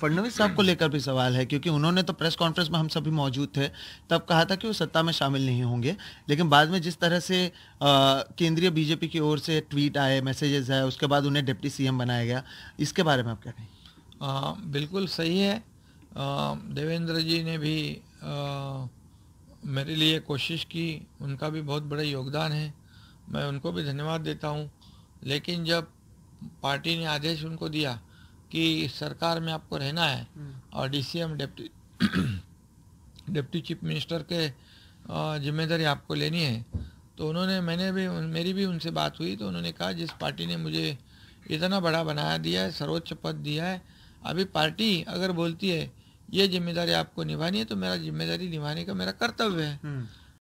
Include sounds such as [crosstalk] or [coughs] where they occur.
फडनवीस साहब को लेकर भी सवाल है क्योंकि उन्होंने तो प्रेस कॉन्फ्रेंस में हम सभी मौजूद थे तब कहा था कि वो सत्ता में शामिल नहीं होंगे लेकिन बाद में जिस तरह से केंद्रीय बीजेपी की ओर से ट्वीट आए मैसेजेस आए उसके बाद उन्हें डिप्टी सीएम बनाया गया इसके बारे में आप क्या कहें बिल्कुल सही है देवेंद्र जी ने भी आ, मेरे लिए कोशिश की उनका भी बहुत बड़ा योगदान है मैं उनको भी धन्यवाद देता हूँ लेकिन जब पार्टी ने आदेश उनको दिया कि सरकार में आपको रहना है हम्म। और DCM deputy [coughs] deputy chief minister के जिम्मेदारी आपको लेनी है तो उन्होंने मैंने भी मेरी भी उनसे बात हुई तो उन्होंने कहा जिस पार्टी ने मुझे इतना बड़ा बनाया दिया है सर्वोच्च पद दिया है अभी पार्टी अगर बोलती है ये जिम्मेदारी आपको निभानी है तो मेरा जिम्मेदारी निभाने का मेरा कर्तव्य है हम्म।